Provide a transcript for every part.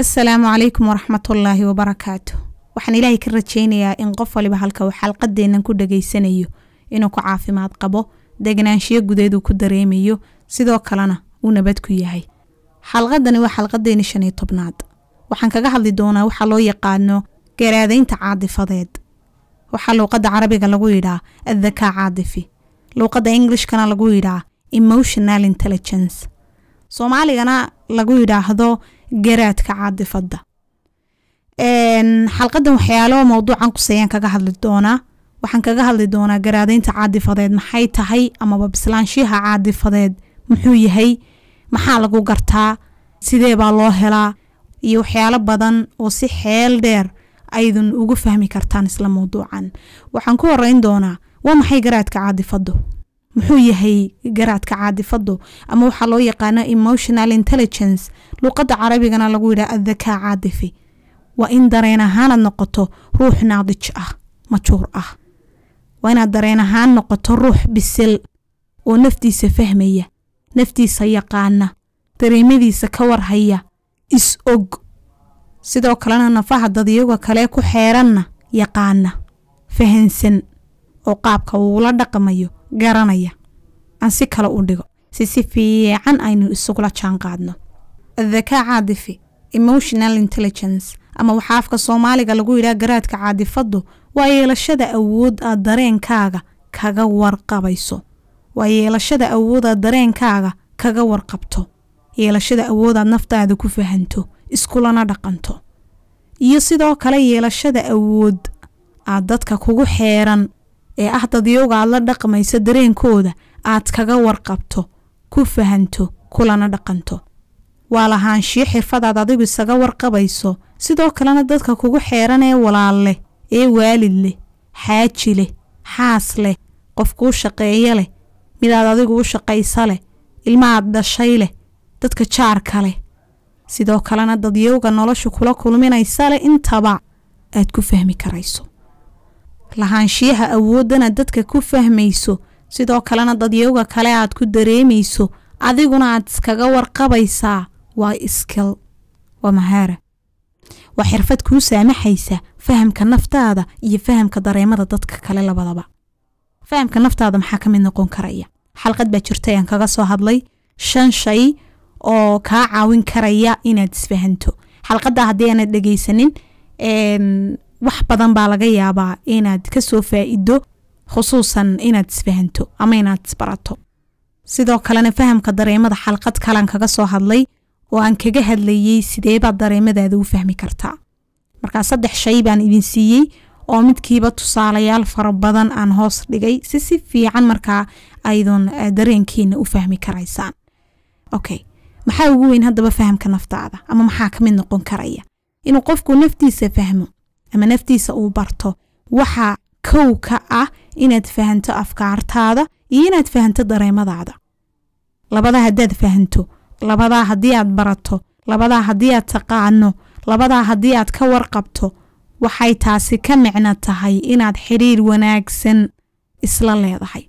assalaamu calaykum waraxmatullaahi wabarakaatu waxaan ilaahay ka rajaynayaa in qof waliba halka uu xalqadeennan ku dhageysanayo inuu ku caafimaad qabo gudeed uu ku dareemayo sidoo kalena uu nabad ku yahay xalqadani waa xalqadeenni shan iyo tobnaad waxaan kaga hadli doonaa waxaa loo yaqaano garaadaynta caadifadeed waxaa luuqadda carabiga lagu yidhaa addakaa caadifi luuqadda englishkana lagu yidhaa emotional intelligence soomaaligana lagu yidhaahdo garaadka caadifada xalqadan waxyaalo mawduucan kuseeyaan kaga hadli doonaa waxaan kaga hadli doonaa garaadaynta caadifadeed maxay tahay amaba bislaanshiyaha caadifadeed muxuu yahay maxaa lagu gartaa sidee baa loo helaa iyo waxyaalo badan oo si xeel dheer aydan ugu fahmi kartaan isla mawduucan waxaan ku horeyn doonaa waa maxay garaadka caadifadu muxuu yahay garaadka caadifadu ama waxaa loo yaqaano emotional intelligence luqadda carabigana lagu yidhaha addakaa caadifi waa in dareen ahaanaad noqoto ruux naadij ah majuur ah waa inaad dareen ahaan noqoto ruux bisil oo naftiisa fahmaya naftiisa yaqaana dareemadiisa ka warhaya is og sidoo kalena nafaha dadiyagoo kale ku xeeranna yaqaana fahansan oo qaabka uula dhaqmayo garanaya aan si kale u dhigo si si fiican aynu isugula jaanqaadno qaadno caadifi emotional intelligence ama waxaa afka soomaaliga lagu yidhaha garaadka caadifadu waa yeelashada awood aad dareenkaaga kaga warqabayso waa yeelashada awood aad dareenkaaga kaga warqabto yeelashada awood aad naftaada ku fahanto iskulana dhaqanto iyo sidoo kale yeelashada awood aad dadka kugu xeeran ee ah dadyowga aad la dhaqmaysa dareenkooda aad kaga warqabto ku fahanto kulana dhaqanto waa lahaanshii xirfadaad adigu isaga warqabayso sidoo kalena dadka kugu xeeran ee walaal leh ee waalid leh xaaji leh xaas leh qofkuu shaqeeya leh midaad adigu u shaqaysa leh ilmaaad dhashay leh dadka jaarka leh sidoo kalena dadyowga noloshu kula kulminaysa leh intaba aad ku fahmi karayso lahaanshiyaha awoodana dadka ku fahmayso sidoo kalena dadyoga kale aad ku dareemayso adiguna aad iskaga warqabaysaa waa iskil waa mahaara waa xirfad kuu saamaxaysa fahamka naftaada iyo fahamka dareemada dadka kale labadaba fahamka naftaada maxaa ka mid noqon karaya xalqad baa jirta ayaan kaga soo hadlay shan shay oo kaa caawin karaya inaad isfahanto xalqadda haddii aanad dhegaysanin wax badan baa laga yaabaa inaad kasoo faa'ido khusuusan inaad isfahanto ama inaad isbarato sidoo kalena fahamka dareemada xalqad kalan kaga soo hadlay oo aan kaga hadlayey sideebaad dareemadaada u fahmi kartaa markaa saddex shay baan idin siiyey oo midkiiba tusaalayaal fara badan aan hoos dhigay si si fiican markaa aydoon eh, dareenkiina u fahmi karaysaan okay maxaa ugu weyn haddaba fahamka naftaada ama maxaa ka mid noqon karaya inuu qofku naftiisa fahmo ama naftiisa uu barto waxaa kow ka ah inaad fahanto afkaartaada iyo inaad fahanto dareemadaada labadaa haddaad fahanto labadaa haddii aad barato labadaa haddii aad taqaano labadaa haddii aad ka warqabto waxay taasi ka micno tahay inaad xiriir wanaagsan isla leedahay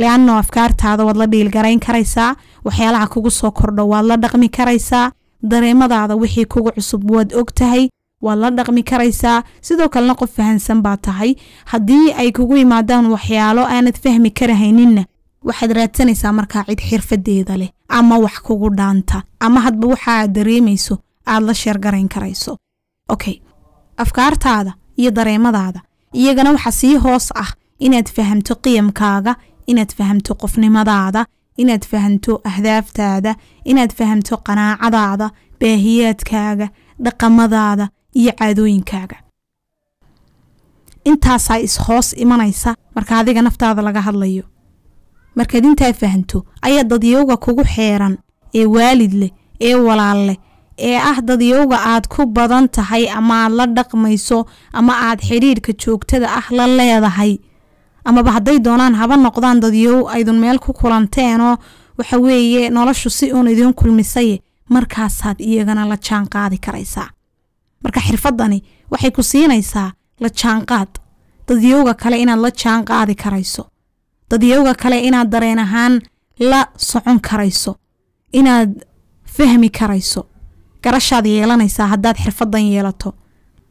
le afkaartaada waad la dhiilgarayn karaysaa waxyaalaha kugu soo kordho waad la dhaqmi karaysaa dareemadaada wixii kugu cusub waad og tahay waad la dhaqmi karaysaa sidoo kalena qof fahansan baa tahay haddii ay kugu yimaadaan waxyaalo aanad fahmi karahayninna waxaad raadsanaysaa markaa cid xirfadeeda leh ama wax kugu dhaanta ama hadba waxa aad dareemayso aad la sheergarayn karayso okay afkaartaada iyo dareemadaada iyagana waxa sii hoos ah inaad fahamto qiyamkaaga inaad fahamto qofnimadaada inaad fahamto ahdaaftaada inaad fahamto qanaacadaada baahiyaadkaaga dhaqamadaada iyo caadooyinkaaga intaasaa ishoos imanaysa marka adiga naftaada laga hadlayo markaad intaa fahanto ayaa dadyowga kugu xeeran ee waalid leh ee walaal leh ee ah dadyowga aad ku badan tahay ama aad la dhaqmayso ama aad xidhiirka joogtada ah la leedahay amaba hadday doonaan haba noqdaan dadyow aydun meel ku kulanteenoo waxa weeye noloshu si uun idiin kulmisaye markaasaad iyagana la jaan qaadi karaysaa marka xirfadani waxay ku siinaysaa la jaanqaad dadyowga kale inaad la jaanqaadi karayso dadyowga kale inaad dareen ahaan la socon karayso inaad fahmi karayso garashaad yeelanaysaa haddaad xirfadan yeelato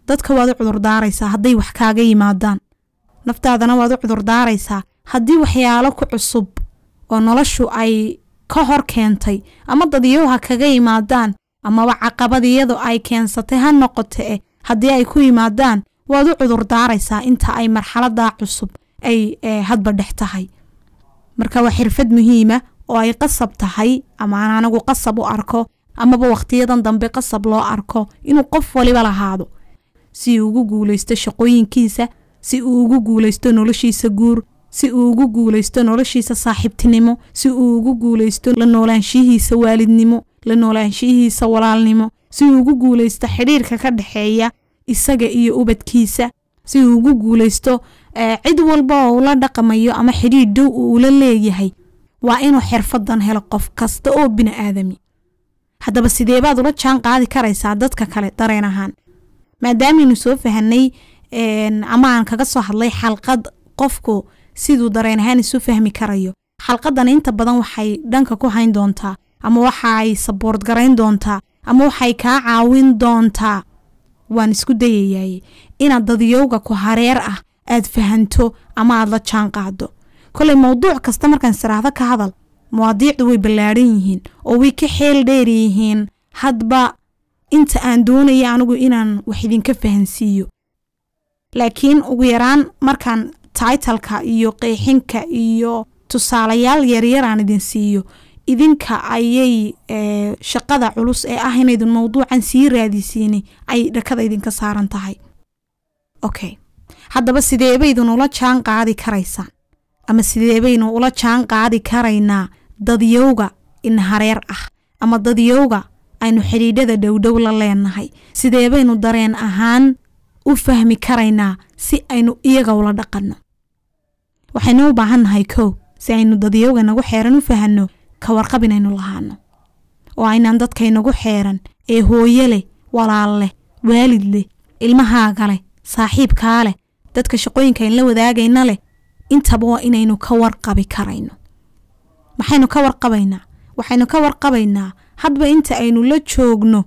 dadka waad u cudurdaaraysaa hadday wax kaaga yimaadaan naftaadana waad u cudurdaaraysaa haddii waxyaalo ku cusub oo noloshu ay ka hor keentay ama dadyowha kaga yimaadaan amaba caqabad iyadu ay keensatay ha noqote haddii ay ku yimaadaan waad u cudur daaraysaa inta ay marxaladaa cusub ay eh, hadba dhex tahay marka waa xirfad muhiima oo ay qasab tahay ama aan anagu qasab u arko amaba wakhtiyadan dambe qasab loo arko inuu qof waliba lahaado si uu ugu guulaysto shaqooyinkiisa si uu ugu guulaysto noloshiisa guur si uu ugu guulaysto noloshiisa saaxiibtinimo si uu ugu guulaysto la noolaanshihiisa waalidnimo la noolaanshihiisa walaalnimo siduu ugu guulaysto xidhiirka ka dhexeeya isaga iyo ubadkiisa siduu ugu guulaysto cid walba oo ula dhaqamayo ama xidhiidh dhow oo ula leeyahay waa inuu xirfadan helo qof kasta oo bini aadami haddaba sidee baad ula jaan qaadi karaysaa dadka kale dareen ahaan maadaameynu soo fahanay ama aan kaga soo hadlay xalqad qofku siduu dareen ahaan isu fahmi karayo xalqadan inta badan waxay dhanka ku hayn doontaa ama waxaay ay saboort garayn doontaa ama waxay kaa caawin doontaa waan isku dayayay inaad dadyowga ku hareer ah aad fahanto ama aad la jaan qaado kolay mawduuc kasta markaan siraahdo ka hadal mawaadiicdu way ballaadhan yihiin oo way ka xeel dheer yihiin hadba inta aan doonaya anigu inaan wax idinka fahansiiyo laakiin ugu yaraan markaan taitalka iyo qeexinka iyo tusaalayaal yaryar aan idin siiyo idinka ayay eh, shaqada culus ee ah inaydun mawduucan sii raadisiinay ay dhakada idinka saaran tahay okay haddaba sideebaydun ula jaan qaadi karaysaan ama sideebaynu ula jaan qaadi karaynaa dadyowga in hareer ah ama dadyowga aynu xidhiidhada dhowdhow la leenahay sideebaynu dareen ahaan u fahmi karaynaa si aynu iyaga ula dhaqanno waxaynu u baahannahay kow si aynu dadyowga nagu xeeran u fahanno ka warqab inaynu lahaano oo aynaan dadkaynagu xeeran ee hooyo leh walaal leh waalid leh ilmahaaga leh saaxiibkaa leh dadka shaqooyinka ayn la wadaagayna leh intaba waa inaynu ka warqabi karayno maxaynu ka warqabaynaa waxaynu ka warqabaynaa hadba inta aynu la joogno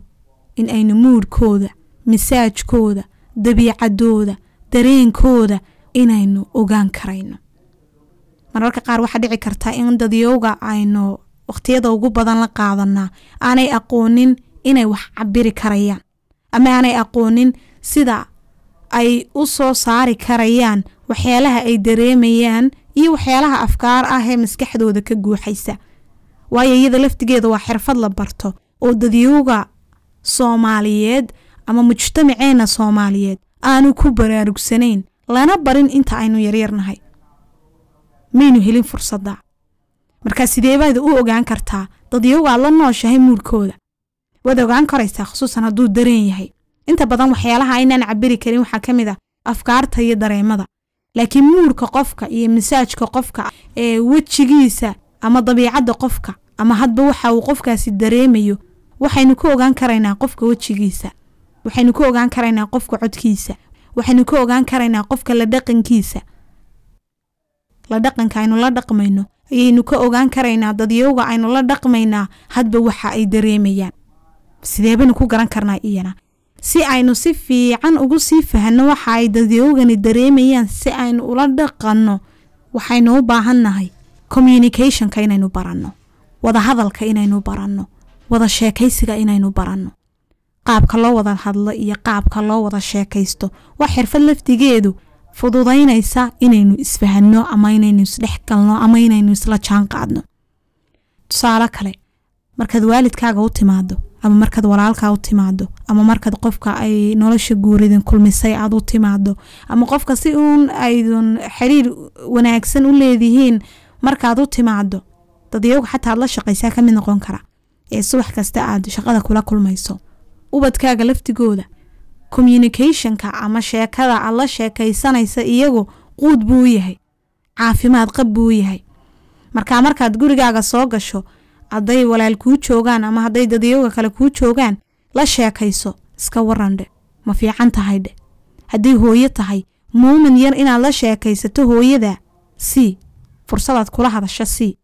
in aynu muudhkooda misaajkooda dabiicadooda dareenkooda inaynu ogaan karayno mararka qaar waxaa dhici kartaa in dadyowga aynu waqtiyada ugu badan la qaadanaa aanay aqoonin inay wax cabiri karayaan ama aanay aqoonin sida ay u soo saari karayaan waxyaalaha ay dareemayaan iyo waxyaalaha afkaar ah ee maskaxdooda ka guuxaysa waayo iyada laftigeeda waa xirfad la barto oo dadyowga soomaaliyeed ama mujtamaceenna soomaaliyeed aanu ku baraarugsanayn lana barin inta aynu yaryarnahay maynu helin fursada markaa sidee baad u ogaan kartaa dad iyagu la nooshahay muurkooda waad ogaan karaysaa khusuusan hadduu dareen yahay inta badan waxyaalaha aynaan cabiri karin waxaa ka mid ah afkaarta iyo dareemada laakiin muurka qofka iyo masaajka qofka ee wejigiisa ama dabiicadda qofka ama hadba waxa uu qofkaasi dareemayo waxaynu ka ogaan karaynaa qofka wejigiisa waxaynu ka ogaan karaynaa qofka codkiisa waxaynu ka ogaan karaynaa qofka la dhaqankiisa la dhaqanka aynu la dhaqmayno ayaynu ka ogaan karaynaa dadyooga aynu la dhaqmaynaa hadba waxa ay dareemayaan sideebanu ku garan karnaa iyana si aynu si fiican ugu sii fahanno waxa ay dadyoogani dareemayaan si aynu ula dhaqanno waxaynu u baahannahay communicationka inaynu baranno wadahadalka inaynu baranno wada sheekaysiga inaynu baranno qaabka loo wada hadlo iyo qaabka loo wada sheekaysto waa xirfad laftigeedu fududaynaysa inaynu isfahanno ama inaynu isdhex galno ama inaynu isla jaan qaadno tusaale kale markaad waalidkaaga u timaado ama markaad walaalkaa u timaado ama markaad qofka ay nolosha guuridin kulmisay aad u timaado ama qofka si uun aydun xiriir wanaagsan u leedihiin markaad u timaado dad xataa aad la shaqaysaa ka mid noqon kara ee subax kasta aad shaqada kula kulmayso ubadkaaga laftigooda communicationka ama sheekada aad la sheekaysanaysa iyagu quud buu yahay caafimaad qab buu yahay markaa markaad gurigaaga soo gasho hadday walaal kuu joogaan ama hadday dadyoga kale kuu joogaan la sheekayso iska warandhe ma fiican tahay dhe haddii hooyo tahay muumin yar inaad la sheekaysato hooyada sii fursadaad kula hadasho sii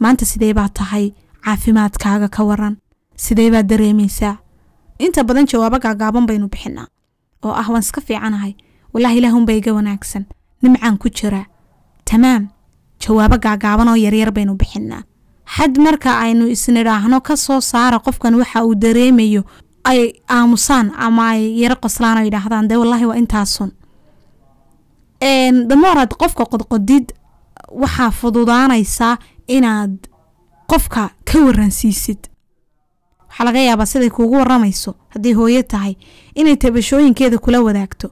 maanta sidee baa tahay caafimaadkaaga ka waran sidee baad dareemaysaa inta badan jawaabo gaagaaban baynu bixinaa oo ah waan iska fiicanahay wallaahi ilaahunba iga wanaagsan nimcaan ku jiraa tamaam jawaabo gaagaaban oo yaryar baynu bixinaa xad marka aynu isnidhaahno ka soo saara qofkan waxa uu dareemayo ay aamusaan ama ay yaro qoslaan oo yidhaahdaan dee wallaahi waa intaasun damoorad qofka qodqodid waxaa fududaanaysaa inaad qofka ka waransiisid waxaa laga yaabaa siday kuugu waramayso haddii hooyo tahay inay tabashooyinkeeda kula wadaagto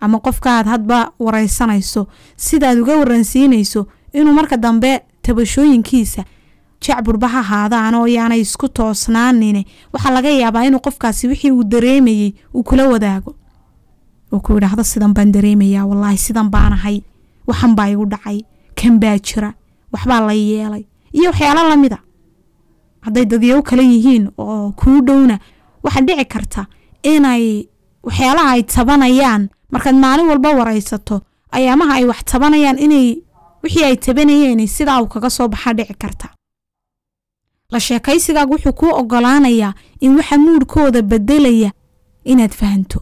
ama qofkaaad hadba waraysanayso sidaad uga waransiinayso inuu marka dambe tabashooyinkiisa jacburba ha haadaan oo yaanay isku toosnaanine waxaa laga yaabaa inuu qofkaasi wixii uu dareemayey uu kula wadaago uu ku yidhaahdo sidan baan dareemayaa wallaahi sidan baan ahay waxan baa igu dhacay kan baa jira waxbaa la yeelay iyo waxyaalo lamida hadday dadyago kala yihiin oo kuu dhowna waxaa dhici karta inay waxyaalaha ay tabanayaan markaad maalin walba waraysato ayaamaha ay wax tabanayaan inay wixii ay tabanayeen sidaa u kaga soo baxaa dhici karta la sheekaysigaagu wuxuu kuu ogolaanayaa in waxa muurkooda bedelaya inaad fahanto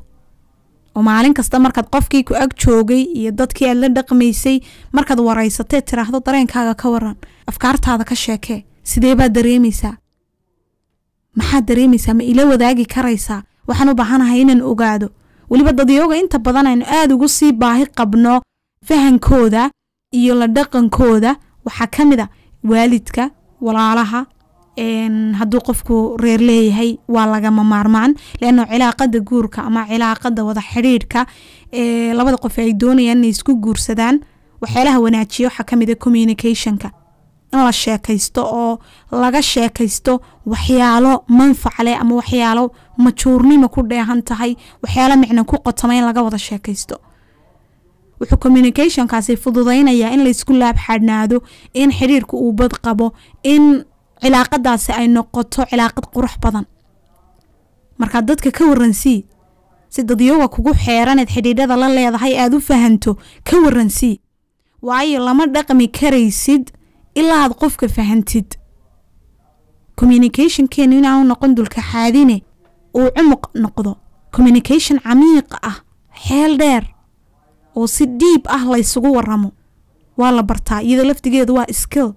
oo maalin kasta markaad qofkii ku ag joogay iyo dadkii aad la dhaqmaysay markaad waraysatee tiraahdo dareenkaaga ka waran afkaartaada ka sheekee sidee baad dareemaysaa maxaad dareemaysaa ma ila wadaagi karaysaa waxaan u baahanahay inaan ogaado weliba dadyooga inta badan aynu aada ugu sii baahi qabno fahankooda iyo la dhaqankooda waxaa ka mid a ah waalidka walaalaha hadduu qofku reer leeyahay waa lagama maarmaan leanna cilaaqada guurka ama cilaaqada wada xidhiidhka labada qof ay doonayaan inay isku guursadaan waxyaalaha wanaajiya waxaa kamid a ah communicationka in la sheekaysto oo laga sheekaysto waxyaalo manfacleh ama waxyaalo majuurnima ku dheehan tahay waxyaalo micna ku qotoma in laga wada sheekaysto wuxuu communicationkaasi fududaynayaa in laysku laab in xidhiirka uu bad qabo in cilaaqadaasi ay noqoto cilaaqad qurux badan markaa dadka ka waransii si dadyoga kugu xeeraned xidhiidhada la leedahay aad u fahanto ka waransii waayo lama dhaqmi karaysid ilaa aad qofka fahantid communicationkeenu inaanu noqon dulka xaadine uu cumuq noqdo communication camiiq ah xeel dheer oo si dhiib ah laysugu waramo waa la bartaa iyadoo lafdigeedu waa skill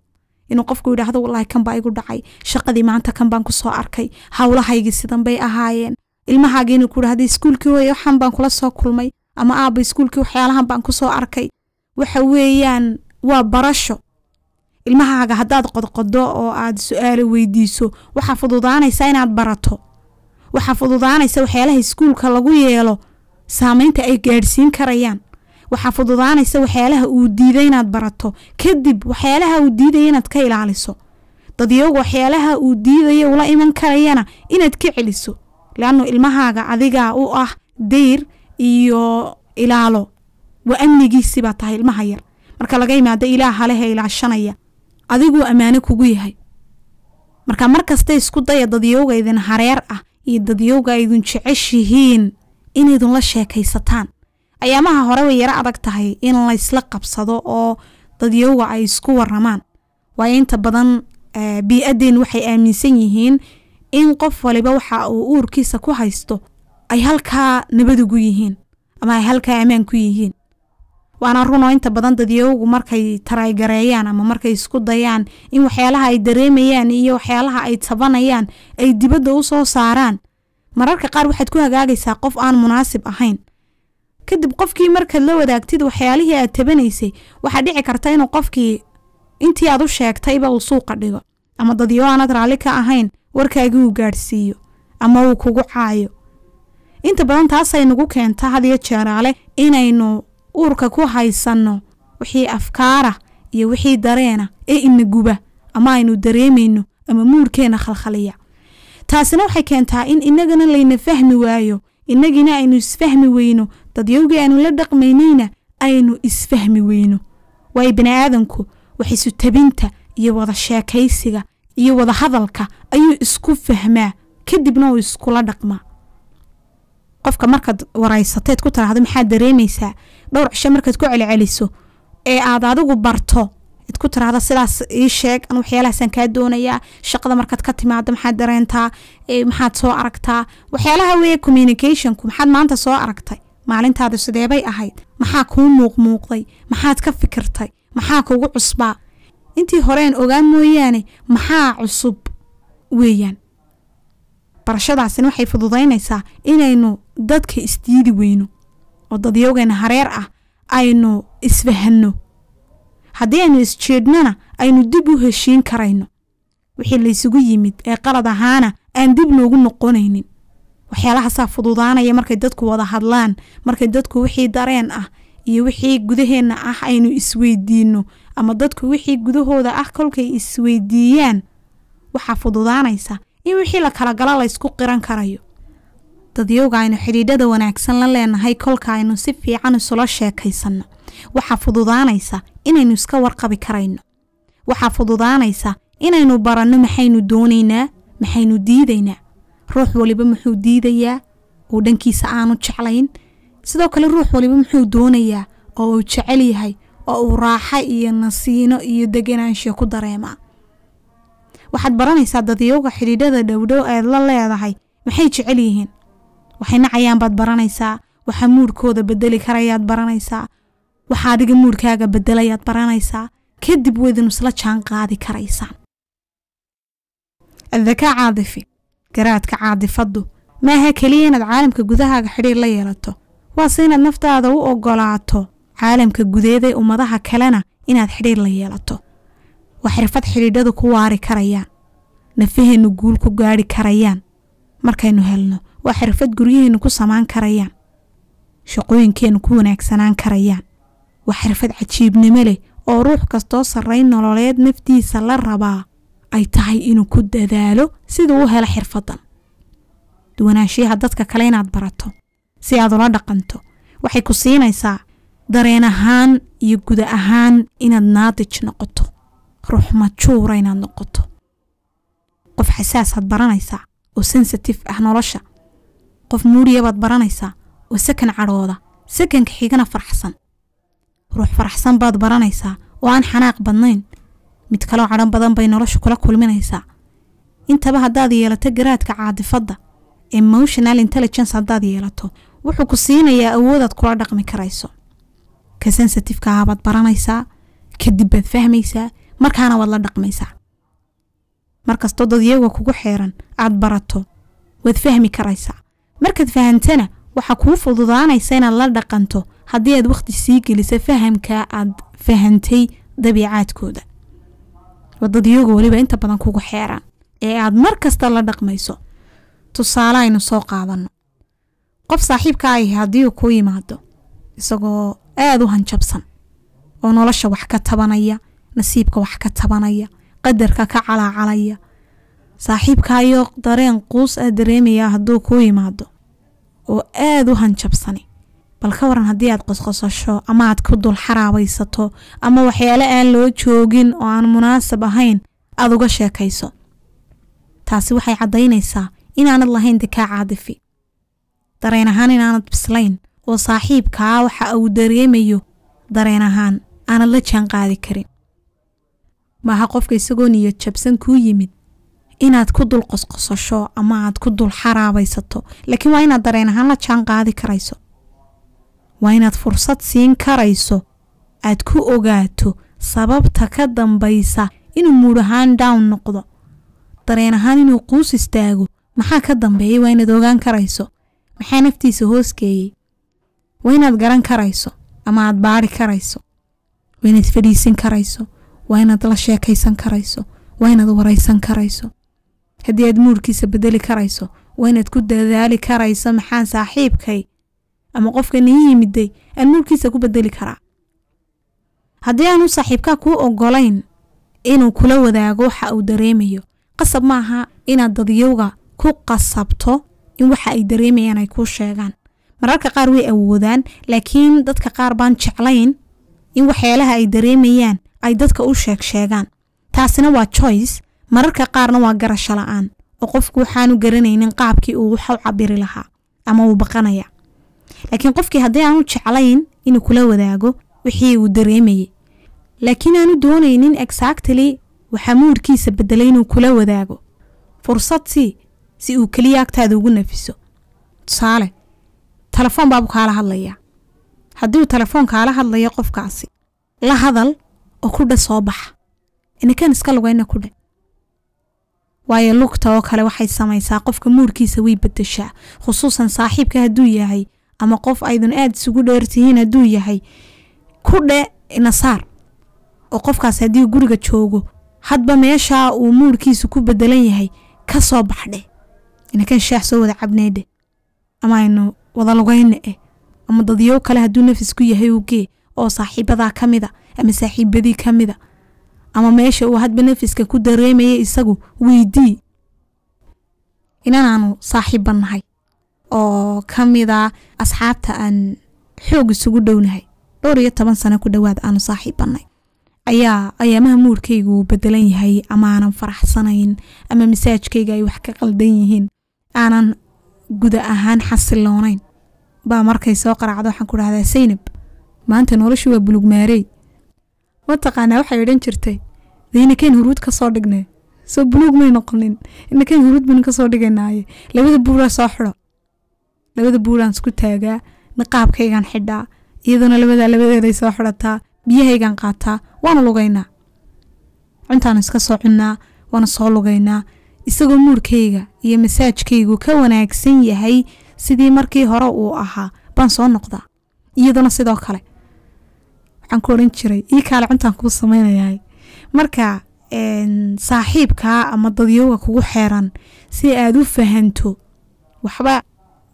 inuu qofku yidhaahdo wallaahi kan baa igu dhacay shaqadii maanta kan baan kusoo arkay howlahaygii sidan bay ahaayeen ilmahaagii inuu ku idhahda iskuulkii hooye waxaan baan kula soo kulmay ama aabba iskuulkii waxyaalahan baan kusoo arkay waxa weeyaan waa barasho ilmahaaga haddaad qodqodo oo aad su aalo weydiiso waxaa fududaanaysa inaad barato waxaa fududaanaysa waxyaalaha iskuulka lagu yeelo saamaynta ay gaadhsiin karayaan waxaa fududaanaysa waxyaalaha uu diiday inaad barato kadib waxyaalaha uu diidaya inaad ka ilaaliso dadyagu waxyaalaha uu diidaya ula iman karayana inaad ka celiso leannu ilmahaaga adigaa u ah deyr iyo ilaalo waa amnigiisibaa tahay ilmaha yar marka laga yimaado ilaaha leh ee ilaashanaya adiguu ammaano kugu yahay marka mar kasta isku daya dadyowga idin hareer ah iyo dadyowga idin jeceshihiin inaydun la sheekaysataan ayaamaha hore way yaro adag tahay in laysla qabsado oo dadyowga ay isku waramaan waayo inta badan eh, bii-addeen waxay aaminsan yihiin in qof waliba waxa uu uurkiisa ku haysto ay halkaa nabadugu yihiin ama ay halkaa ammaan ku yihiin waana runo inta badan dadyawgu markay taraygareeyaan ama markay isku dayaan in waxyaalaha ay dareemayaan iyo waxyaalaha ay tabanayaan ay dibadda u soo saaraan mararka qaar waxaad ku hagaagaysaa qof aan munaasib ahayn kadib qofkii markaad la wadaagtid waxyaalihii aad tabanaysay waxaa dhici karta inuu qofkii intii aad u sheegtayba uu suuqa dhigo ama dadyo aanad raalli ka ahayn warkaagii uu gaadhsiiyo ama uu kugu caayo inta badan taasay nagu keenta had iyo jeeraale inaynu uurka ku haysanno wixii afkaara iyo wixii dareena ee ina guba ama aynu dareemayno ama muurkeena khalkhaliya taasina waxay keentaa in inagana layna fahmi waayo inagina aynu isfahmi weyno dadyowgii aynu la dhaqmaynayna aynu isfahmi weyno waayo biniaadanku wax isu iyo wada sheekaysiga iyo wada hadalka ayuu isku fahmaa kadibna uu iskula dhaqmaa qofka markaad waraysateed ku taraahdo maxaad dareemaysaa dhowr cisho markaad ku celiceliso ee aad adigu barto id ku tiraahda sidaas ii sheeg an waxyaalahaasaan kaa doonayaa shaqada markaad ka timaado maxaad dareentaa maxaad soo aragtaa waxyaalaha weeye communicationku maxaad maanta soo aragtay maalintaadu sideebay ahayd maxaa kuu muuqmuuqday maxaad ka fikirtay maxaa kugu cusbaa intii horeen ogaan mooyaane maxaa cusub weeyaan barashadaasina waxay fududaynaysaa inaynu dadka isdiidi weyno oo dadyawgeena hareer ah aynu isfahanno haddii aynu isjeedhnana aynu dib u heshiin karayno wixii laysugu yimid ee qalad ahaana aan dib noogu noqonaynin waxyaalahaasaa fududaanaya markay dadku wada hadlaan markay dadku wixii dareen ah iyo wixii gudaheenna ah aynu isweydiinno ama dadku wixii gudahooda ah kolkay isweydiiyaan waxaa fududaanaysa in wixii la kala gala laysku qiran karayo dadyowga aynu xidhiidhada wanaagsan la leenahay kolka aynu si fiican isula sheekaysanno waxaa fududaanaysa inaynu iska warqabi karayno waxaa fududaanaysa inaynu baranno maxaynu doonaynaa maxaynu diidaynaa ruux waliba muxuu diidayaa oo dhankiisa aanu jeclayn sidoo kale ruux waliba muxuu doonayaa oo uu jecel yahay oo uu raaxa iyo nasiino iyo deganaansha ku dareemaa waxaad baranaysaa dadyowga xidhiidhada dhowdhow eed la leedahay maxay jecel yihiin waxay nacayaan baad baranaysaa waxaa muurkooda bedeli karayaad baranaysaa waxaa adiga muurkaaga bedelayaad baranaysaa kadib waydin isla jaan qaadi karaysaan addakaa caadifi garaadka caadifaddu maaha keliya inaad caalamka gudahaaga xidhiir la yeelato waase inaad naftaada u ogolaato caalamka gudeedee ummadaha kalena inaad xidhiir la yeelato waa xirfad xidhiidhadu ku waari karayaan nafaheennu guul ku gaadhi karayaan markaynu helno waa xirfad guryaheena ku samaan karayaan shaqooyinkeena ku wanaagsanaan karayaan waa xirfad cajiibnimo leh oo ruux kastoo sarrayn nololeed naftiisa la rabaa ay tahay inuu ku dadaalo siduu u helo xirfaddan duwanaanshiyaha dadka kale inaad barato si aad ula dhaqanto waxay ku siinaysaa dareen ahaan iyo guda ahaan inaad naadij noqoto ruux majuura inaad noqoto qof xasaasaad baranaysaa oo sensitif ah nolosha qof muuriya baad baranaysaa oo sekan cadhooda sekanka xigana faraxsan ruux faraxsan baad baranaysaa oo aan xanaaq badnayn mid kaloo cadhan badan bay nolosha kula kulminaysaa intaba haddaad yeelato garaadka caadifadda emotional intelligence haddaad yeelato wuxuu ku siinayaa awoodaad kula dhaqmi karayso ka sensitifeka ah baad baranaysaa kadib baad fahmaysaa markaana waad la dhaqmaysaa markastoo dad iyago kugu xeeran aad barato waad fahmi karaysaa markaad fahantana waxaa kuu fududaanaysa inaad la dhaqanto haddii aad wakhti sii gelisa fahamka aad fahantay dabiicaadkooda wadadyagu weliba inta badan kugu xeeraan ee aad mar kasta la dhaqmayso tusaale aynu soo qaadanno qof saaxiibka ay ah haddii uu ku yimaado isagoo aada u hanjabsan oo nolosha wax ka tabanaya nasiibka wax ka tabanaya qadarka ka calaacalaya saaxiibkaayo dareen quus ah dareemayaa hadduu kuu yimaado oo aad u hanjabsani bal ka waran haddii aad qosqosasho ama aad ku dul xaraabaysato ama waxyaale aan loo joogin oo aan munaasab ahayn aad uga sheekayso taasi waxay caddaynaysaa inaanad lahayn dikaa caadifi dareen ahaan inaanad bislayn oo saaxiibkaa waxa uu dareemayo dareen ahaan aanad la jaanqaadi karin maaha qofka isagoo niyad jabsan kuu yimid inaad ku dul qosqosasho ama aad ku dul xaraabaysato laakiin waa inaad dareen ahaan la jaan qaadi karayso waa inaad fursad siin karayso aad ku ogaato sababta ka dambaysa inuu muud ahaan down noqdo dareen ahaan inuu quus istaago maxaa ka dambeeyay waa inaad ogaan karayso maxaa naftiisa hoosgeeyey waa inaad garan karayso ama aad baari karayso waa inaad fadhiisin karayso waa inaad la sheekaysan karayso waa inaad waraysan karayso haddii aad muurkiisa bedeli karayso waa inaad ku dadaali karayso maxaan saaxiibkay ama qofkan ii yimiday aan muurkiisa ku bedeli karaa haddii aanu saaxiibkaa kuu ogolayn inuu kula wadaago waxa uu dareemayo qasab maaha inaad dadyowga ku qasabto in waxa ay dareemayaan ay kuu sheegaan mararka qaar way awoodaan laakiin dadka qaar baan jeclayn in waxyaalaha ay dareemayaan ay dadka u sheeg sheegaan taasina waa choice mararka qaarna waa garasho la-aan oo qofku waxaanu garanaynin qaabkii uu wax cabiri lahaa ama uu baqanaya laakiin qofkii haddii aanu jeclayn inuu kula wadaago wixii uu dareemayay laakiin aanu doonaynin exactly waxaa muurkiisa bedelay inuu kula wadaago fursad sii si uu keliya agtaada ugu nafiso tusaale telefoon baabuu kaala hadlayaa haddii uu telefoon kaala hadlayo qofkaasi la hadal oo kudha soo baxa inakan iska lugayna kudha waayo lugta oo kale waxay samaysaa qofka muurkiisa way bedeshaa khusuusan saaxiibka hadduu yahay ama qof aydan aada isugu dheertihiin hadduu yahay ku dhe nasaar oo qofkaas haddii guriga joogo hadba meeshaa uu muurkiisa ku bedelan yahay ka soo baxdhe inakan sheex soo wada cabneydhe ama aynu wada lugayne eh ama dadyow kale hadduu nafis ku yahay ugee oo saaxiibadaa ka mida ama saaxiibadii ka mida ama meesha uu hadba nafiska ku dareemaya isagu weydii inanaanu saaxiibba oo ka mida ah asxaabta aan xoog isugu dhownahay dhowr iyo toban sano ku dhowaad aanu saaxiibbanay ayaa ayaamaha muurkaygu bedelan yahay ama aanan faraxsanayn ama masaajkayga ay wax ka qaldan yihiin aanan guda ahaan xasiloonayn baa markay soo qaraacdo waxaan ku dhahdaa saynab maanta noloshu waa bulugmaarey mataqaanaa waxay odhan jirtay dee huruud kasoo soo dhignay soo buluug may noqonin inakayn huruud baynu ka dhigaynaaye labada buuraa soo xidho labada buuraan isku taagaa niqaabkaygaan xidhaa iyadoona labadaa labadeeday soo xidhataa biyahaygan qaataa waanu lugaynaa cuntaanu iska soo cunnaa waanu soo lugaynaa isagoo muurkayga iyo masaajkaygu ka wanaagsan yahay sidii markii hore uu ahaa baan soo noqdaa iyadoona sidoo kale waxaan ku oran jiray ii kaale cuntaan kuu samaynayahay marka saaxiibkaa ama dadyooga kugu xeeran si aad u fahanto waxba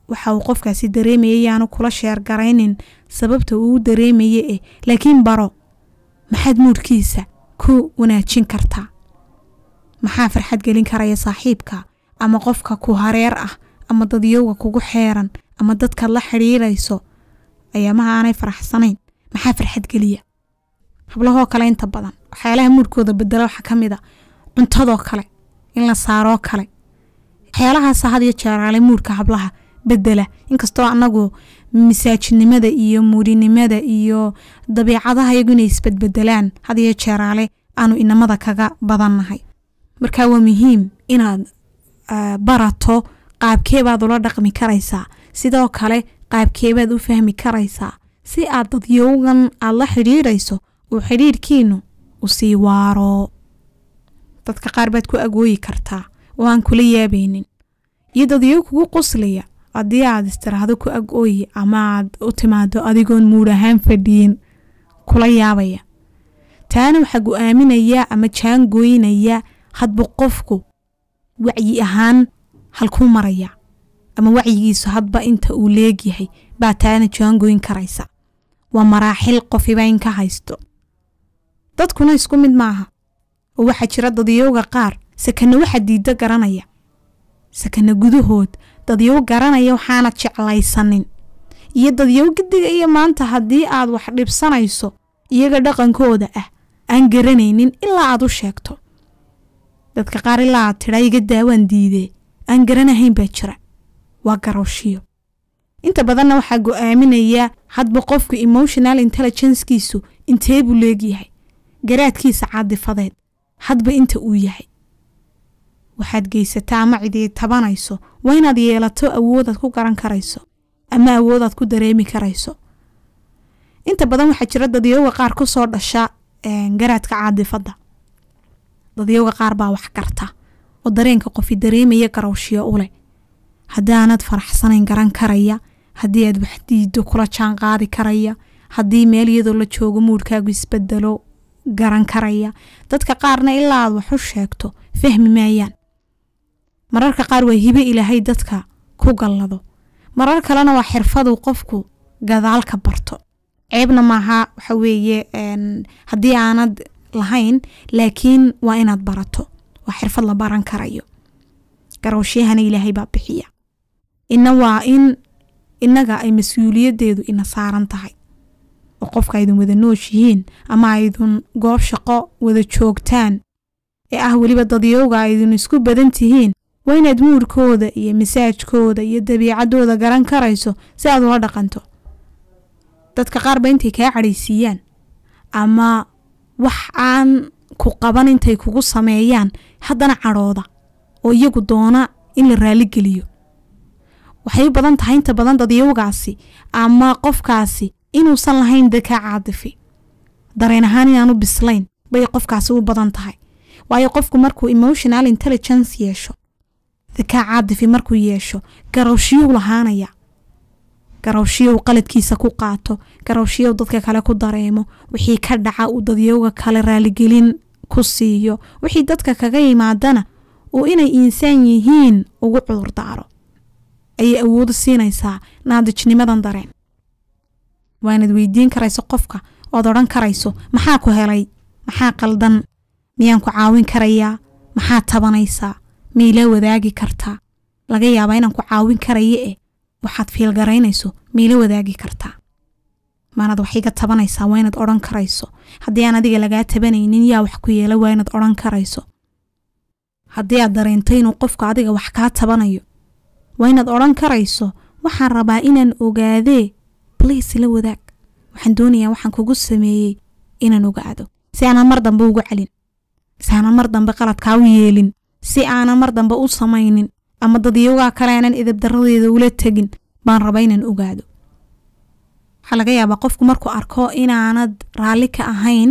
waxa uu qofkaasi dareemayay yaanu kula sheergaraynin sababta uu dareemaye eh laakiin baro maxaad muurkiisa ku wanaajin kartaa maxaa farxad gelin karaya saaxiibka ama qofka ku hareer ah ama dadyooga kugu xeeran ama dadkaad la xidhiirayso ayaamaha aanay faraxsanayn maxaa farxad geliya hablahoo kale inta badan waxyaalaha muurkooda bedela waxaa ka mid a ah cuntadoo kale in la saaroo kale waxyaalahaasa had iyo jeeraale muurka hablaha bedela inkastoo anagu masaajidnimada iyo muurinimada iyo dabiicadaha iyagu inay isbadbedelaan had iyo jeeraale aanu inamada kaga badannahay marka waa muhiim inaad ah, barato qaabkeebaad ula dhaqmi karaysaa sidoo kale qaabkeebaad u fahmi karaysaa si aad dadyowgan aad la xidhiirayso uu xidhiirkiinu sii waaro dadka qaar baad ku agooyi kartaa oo aan kula yaabaynin iyo dadyow kugu quslaya haddii aad istiraahdo ku agooyi ama aad u timaado adigoon muud ahaan fadhiyin kula yaabaya taana waxaa go-aaminayaa ama jaan hadba qofku wacyi ahaan halkuu maraya ama wacyigiisu hadba inta uu leegyahay baa taana jaangooyn karaysa waa maraaxil qof hibayn ka haysto dadkuna isku mid maaha oo waxaa jira dadyowga qaar sakana waxa diiddo garanaya sakana gudahood dadyow garanaya waxaana jeclaysanin iyo dadyow giddiga iyo maanta haddii aad wax dhibsanayso iyaga dhaqankooda ah aan garanaynin ilaa aad u sheegto dadka qaar ilaa aad tidhaa iga daawaan diidee aan garanahayn baa jira waa garowshiyo inta badanna waxaa go-aaminaya hadba qofku emotional intelligencekiisu intee buu leegyahay garaadkiisa caadifadeed hadba inta uu yahay waxaad geysataa ama cidii tabanayso waa inaad yeelato awoodaad ku garan karayso ama awoodaad ku dareemi karayso inta badan waxaa jira dadyooga qaar kusoo dhasha garaadka caadifadda dadyooga qaar baa wax karta oo dareenka qofi dareemaya garowshiyo u leh haddaanad faraxsanayn garan karaya haddii aad wax diido kula jaanqaadi karaya haddii meel iyadoo la joogo muurkaagu isbedelo garan karaya dadka qaarna ilaa aad wax u sheegto fahmi maayaan mararka qaar waa hibe ilaahay dadka ku gallado marar kalena waa xirfaduu qofku gadaalka barto ceebna maaha waxa weeye haddii aanad lahayn laakiin waa inaad barato waa xirfad la baran karayo garowshahana ilaahay baa bixiya ina waa in innaga ay mas-uuliyaddeedu ina saaran tahay oo qofka aydun wada nooshihiin ama aydun goob shaqo wada joogtaan ee ah weliba dadyowga aydun isku badan tihiin waa inaad muurkooda iyo masaajkooda iyo dabiicaddooda garan karayso si aad ula dhaqanto dadka qaar ba intay kaa cadhaysiiyaan ama wax aan ku qaban intay kugu sameeyaan haddana cadhooda oo iyagu doona in la raalligeliyo waxay badan tahay inta badan dadyawgaasi ama qofkaasi inuusan lahayn dakaa caatifi dareen ahaan inaanu bislayn bay qofkaasi u badan tahay waayo qofku markuu emotional intelligence yeesho dakaa caatifi markuu yeesho garowshiyuu lahaanaya garowshiyow qaladkiisa ku qaato garowshiyow dadka kale ku dareemo wixii ka dhaca uu dadyawga kale raaligelin ku siiyo wixii dadka kaga yimaadana uu inay insaan yihiin ugu cudurdaaro ayay awoodu siinaysaa naadijnimadan dareen waanad weydiin karayso qofka ood odhan karayso maxaa ku helay maxaa qaldan miyaan ku caawin karayaa maxaa tabanaysaa miila wadaagi kartaa laga yaabaa inaan ku caawin karaye eh waxaad fiilgaraynayso miila wadaagi kartaa maanaad wax iga tabanaysaa waa odhan karayso haddii aan adiga lagaa tabanaynin yaa wax ku yeela waa inaad odhan karayso haddii aad dareento inuu qofku adiga wax kaa tabanayo waa inaad odhan karayso waxaan rabaa inaan ogaadee bliis la wadaag waxaan doonayaa waxaan kugu sameeyey inaan ogaado si aanan mar dambe ugu celin si aanan mar dambe qaladkaa u yeelin si aanan mar dambe u samaynin ama dad iyagaa kale aanan idabdaradeeda ula tegin baan rabaa inaan ogaado waxaa laga yaabaa qofku markuu arko inaanad raalli ka ahayn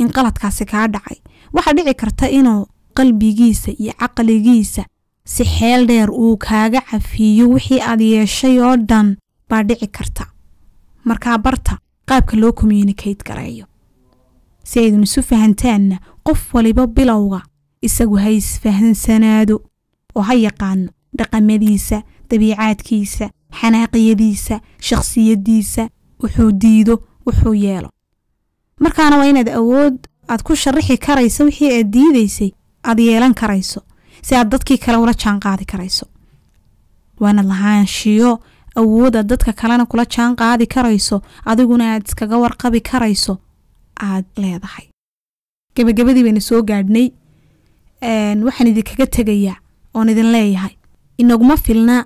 in qaladkaasi kaa dhacay waxaa dhici karta inuu qalbigiisa iyo caqligiisa si xeel dheer uu kaaga cafiiyo wixii aad yeeshay oo dhan baa dhici karta markaa barta qaabka loo communicate gareeyo si aydun isu fahantaanna qof waliba bilowga isagu ha isfahansanaado oo ha yaqaano dhaqamadiisa dabiicaadkiisa xanaaqiyadiisa shakhsiyaddiisa wuxuu diido wuxuu yeelo markaana waa inaad awood aad ku sharixi karayso wixii aad diidaysay aad yeelan karayso si aad dadkii kale ula jaanqaadi qaadi karayso waana lahaanshiyo awoodaad dadka kalena kula jaanqaadi karayso adiguna aad iskaga warqabi karayso aad leedahay gabagabadii bayna soo gaadhnay waxaan idinkaga tegayaa oon idin leeyahay inaguma filna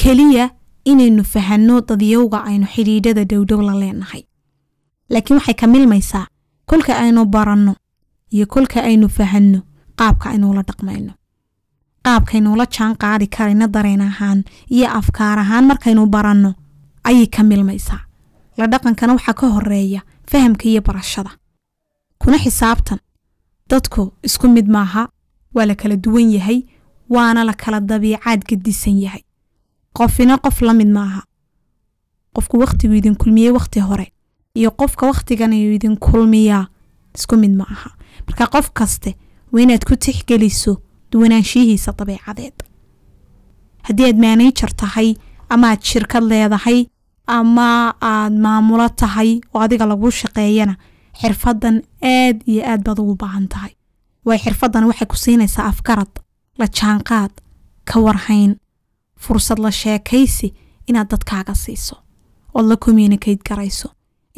keliya inaynu fahanno dadyowga aynu xidhiidhada dhowdhow la leenahay laakiin waxay ka milmaysaa kolka aynu baranno iyo kolka aynu fahanno qaabka aynu dhaqmayno qaabkaynuula jaan qaadi karayna dareen ahaan iyo afkaar ahaan markaynu baranno ayay ka milmaysaa la dhaqankana waxaa ka horeeya fahamka iyo barashada kuna xisaabtan dadku isku mid maaha waa la kala duwan yahay waana la kala dabiicaad gadisan yahay qofina qof la mid maaha qofku wakhtiguu idin kulmiyey wakhti hore iyo qofka wakhtigan ayuu idin kulmiyaa isku mid ma aha marka qof kaste waa inaad ku tixgeliso duwanaanshihiisa dabeecadeed haddii aad maanajar tahay ama aad shirkad leedahay ama aad maamulo tahay oo adiga lagu shaqeeyana xirfadan aad iyo aad baad ugu baahan tahay waayo xirfadan waxay ku siinaysaa afkarad la jaanqaad ka warhayn fursad la sheekaysi inaad dadkaaga siiso ood la communicate garayso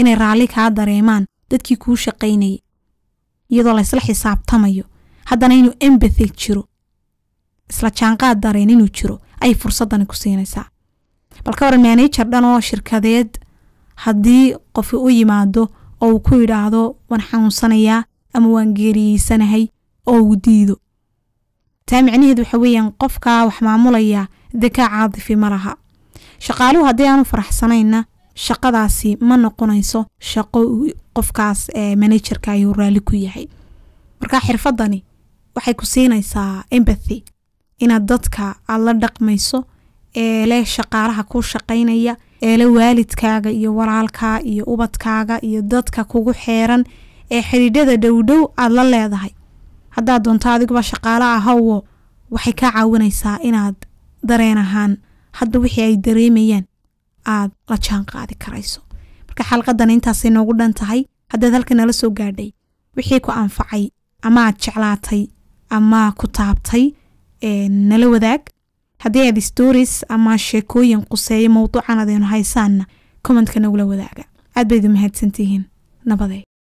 inay raalli kaa dareemaan dadkii kuu shaqaynayay iyadoo laysla xisaabtamayo haddana inuu embathy jiro isla jaanqaad dareen inuu jiro ayay fursadani ku siinaysaa bal ka manager dhan oo shirkadeed haddii qofi u yimaado oo uu ku yidhaahdo waan xanuunsanayaa ama waan geeriyeysanahay oo uu diido taa micnaheed waxa weeyaan qofkaa wax maamulaya dakaa caadifi ma laha shaqaaluhu haddii aanu faraxsanaynna shaqadaasi ma noqonayso shaqo qofkaas managerka ayuu raalli ku yahay marka xirfadani waxay ku siinaysaa embathy inaad dadka aad la dhaqmayso eele shaqaalaha ku shaqaynaya eele waalidkaaga iyo walaalkaa iyo ubadkaaga iyo dadka kugu xeeran ee xidhiidhada dhowdhow aad la leedahay haddaad doonto adiguba shaqaale ahawo ah, waxay kaa caawinaysaa inaad dareen ahaan hadda wixii ay dareemayaan aad la jaan qaadi karayso marka xalqadan intaasay noogu dhan tahay haddaad halka nala soo gaadhay wixii ku anfacay ama aad jeclaatay ama ku taabtay nala wadaag haddii aad stories ama sheekooyin quseeya mowduucan adaynu haysaanna kommentka nagula wadaaga aad bayd idin mahadsantihiin nabadey